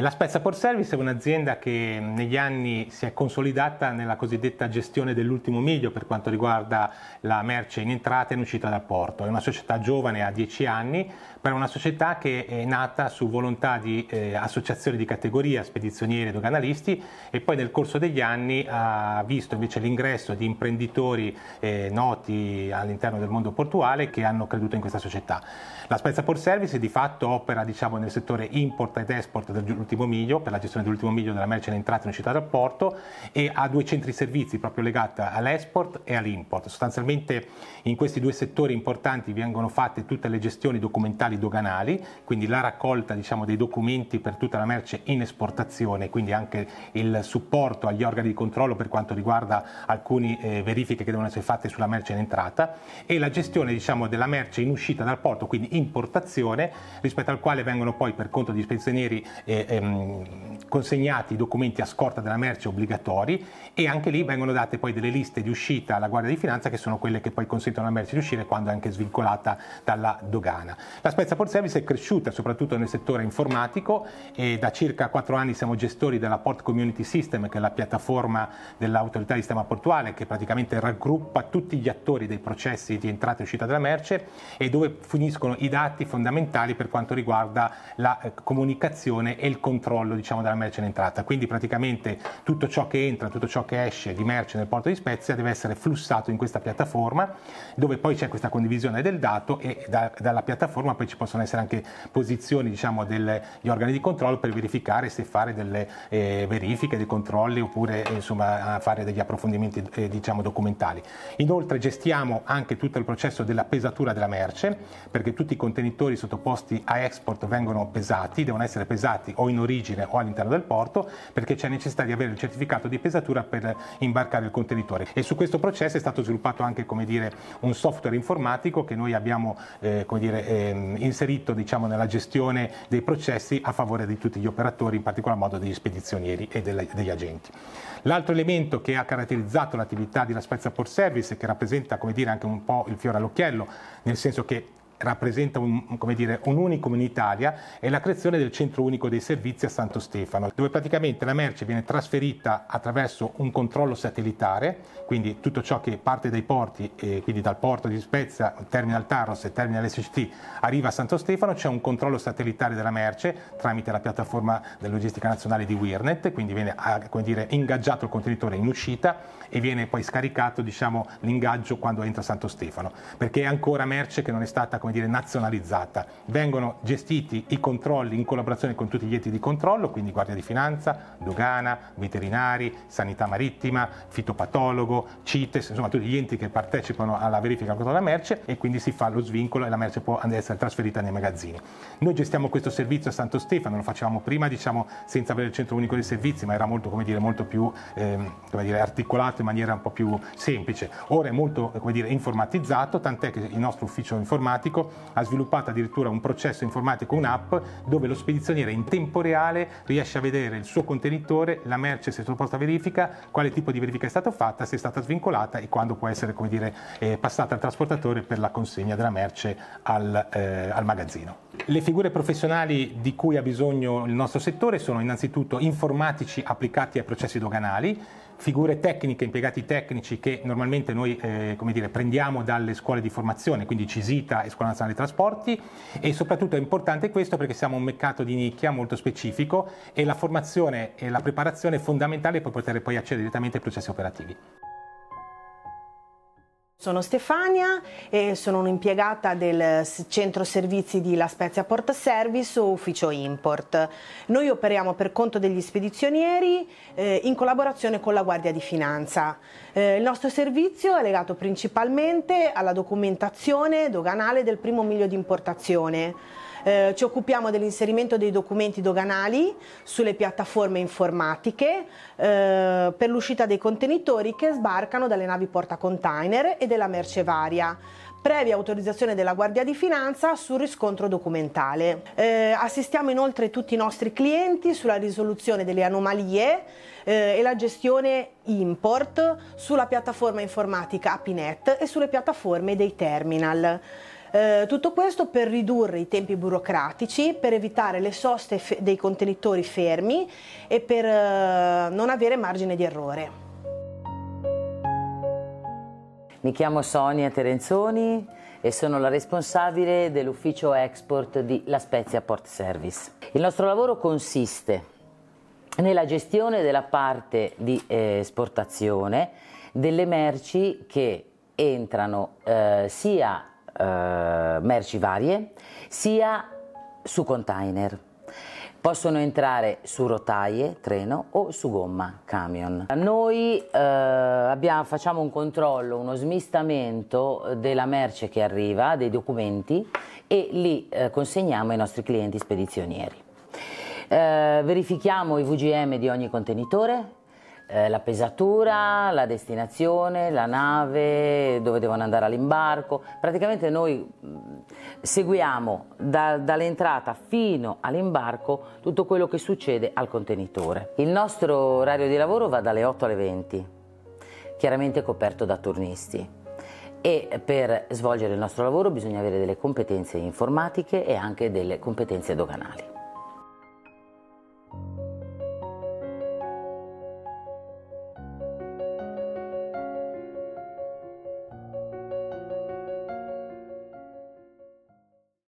la Spezza Port Service è un'azienda che negli anni si è consolidata nella cosiddetta gestione dell'ultimo miglio per quanto riguarda la merce in entrata e in uscita dal porto. È una società giovane, ha 10 anni, però è una società che è nata su volontà di eh, associazioni di categoria, spedizionieri e doganalisti e poi nel corso degli anni ha visto invece l'ingresso di imprenditori eh, noti all'interno del mondo portuale che hanno creduto in questa società. La Spezza Port Service di fatto opera diciamo, nel settore import ed export del dell'ultimo miglio, per la gestione dell'ultimo miglio della merce in entrata e in uscita dal porto e ha due centri servizi proprio legati all'export e all'import. Sostanzialmente in questi due settori importanti vengono fatte tutte le gestioni documentali doganali, quindi la raccolta diciamo, dei documenti per tutta la merce in esportazione, quindi anche il supporto agli organi di controllo per quanto riguarda alcune eh, verifiche che devono essere fatte sulla merce in entrata e la gestione diciamo, della merce in uscita dal porto, quindi importazione, rispetto al quale vengono poi per conto degli spensieri eh, eh, ehm, consegnati i documenti a scorta della merce obbligatori e anche lì vengono date poi delle liste di uscita alla Guardia di Finanza che sono quelle che poi consentono alla merce di uscire quando è anche svincolata dalla dogana. La Spezia Port Service è cresciuta soprattutto nel settore informatico e da circa 4 anni siamo gestori della Port Community System che è la piattaforma dell'autorità di sistema portuale che praticamente raggruppa tutti gli attori dei processi di entrata e uscita della merce e dove finiscono i dati fondamentali per quanto riguarda la eh, comunicazione e il controllo diciamo, della merce in entrata. Quindi praticamente tutto ciò che entra, tutto ciò che esce di merce nel porto di Spezia deve essere flussato in questa piattaforma dove poi c'è questa condivisione del dato e da, dalla piattaforma poi ci possono essere anche posizioni diciamo, degli organi di controllo per verificare se fare delle eh, verifiche, dei controlli oppure eh, insomma, fare degli approfondimenti eh, diciamo, documentali. Inoltre gestiamo anche tutto il processo della pesatura della merce perché tutti i contenitori sottoposti a export vengono pesati, devono essere pesati o in in origine o all'interno del porto perché c'è necessità di avere il certificato di pesatura per imbarcare il contenitore e su questo processo è stato sviluppato anche dire, un software informatico che noi abbiamo eh, dire, eh, inserito diciamo, nella gestione dei processi a favore di tutti gli operatori, in particolar modo degli spedizionieri e delle, degli agenti. L'altro elemento che ha caratterizzato l'attività della Spezia Port Service, che rappresenta dire, anche un po' il fiore all'occhiello, nel senso che rappresenta un, dire, un, unicum in Italia è la creazione del centro unico dei servizi a Santo Stefano, dove praticamente la merce viene trasferita attraverso un controllo satellitare, quindi tutto ciò che parte dai porti, eh, quindi dal porto di Spezia, terminal Taros e terminal SCT, arriva a Santo Stefano, c'è un controllo satellitare della merce tramite la piattaforma della logistica nazionale di Wirnet, quindi viene ah, dire, ingaggiato il contenitore in uscita e viene poi scaricato diciamo, l'ingaggio quando entra a Santo Stefano, perché è ancora merce che non è stata come dire, nazionalizzata. Vengono gestiti i controlli in collaborazione con tutti gli enti di controllo, quindi Guardia di Finanza, Dogana, Veterinari, Sanità Marittima, Fitopatologo, CITES, insomma tutti gli enti che partecipano alla verifica della merce e quindi si fa lo svincolo e la merce può essere trasferita nei magazzini. Noi gestiamo questo servizio a Santo Stefano, lo facevamo prima diciamo, senza avere il centro unico dei servizi, ma era molto, come dire, molto più ehm, come dire, articolato in maniera un po' più semplice. Ora è molto come dire, informatizzato, tant'è che il nostro ufficio informatico informatico, ha sviluppato addirittura un processo informatico, un'app, dove lo spedizioniere in tempo reale riesce a vedere il suo contenitore, la merce se è sottoposta a verifica, quale tipo di verifica è stata fatta, se è stata svincolata e quando può essere come dire, eh, passata al trasportatore per la consegna della merce al, eh, al magazzino. Le figure professionali di cui ha bisogno il nostro settore sono innanzitutto informatici applicati ai processi doganali, figure tecniche, impiegati tecnici che normalmente noi eh, dire, prendiamo dalle scuole di formazione, quindi Cisita e Scuola Nazionale dei Trasporti e soprattutto è importante questo perché siamo un mercato di nicchia molto specifico e la formazione e la preparazione è fondamentale per poter poi accedere direttamente ai processi operativi. Sono Stefania e sono un'impiegata del centro servizi di La Spezia Port Service, ufficio import. Noi operiamo per conto degli spedizionieri eh, in collaborazione con la Guardia di Finanza. Eh, il nostro servizio è legato principalmente alla documentazione doganale del primo miglio di importazione. Eh, ci occupiamo dell'inserimento dei documenti doganali sulle piattaforme informatiche eh, per l'uscita dei contenitori che sbarcano dalle navi porta container e della merce varia previa autorizzazione della Guardia di Finanza sul riscontro documentale. Eh, assistiamo inoltre tutti i nostri clienti sulla risoluzione delle anomalie eh, e la gestione import sulla piattaforma informatica APINET e sulle piattaforme dei terminal. Eh, tutto questo per ridurre i tempi burocratici, per evitare le soste dei contenitori fermi e per eh, non avere margine di errore. Mi chiamo Sonia Terenzoni e sono la responsabile dell'ufficio export di La Spezia Port Service. Il nostro lavoro consiste nella gestione della parte di eh, esportazione delle merci che entrano eh, sia eh, merci varie, sia su container. Possono entrare su rotaie, treno o su gomma, camion. Noi eh, abbiamo, facciamo un controllo, uno smistamento della merce che arriva, dei documenti e li eh, consegniamo ai nostri clienti spedizionieri. Eh, verifichiamo i VGM di ogni contenitore eh, la pesatura, la destinazione, la nave, dove devono andare all'imbarco. Praticamente noi mm, seguiamo da, dall'entrata fino all'imbarco tutto quello che succede al contenitore. Il nostro orario di lavoro va dalle 8 alle 20, chiaramente coperto da turnisti. E per svolgere il nostro lavoro bisogna avere delle competenze informatiche e anche delle competenze doganali.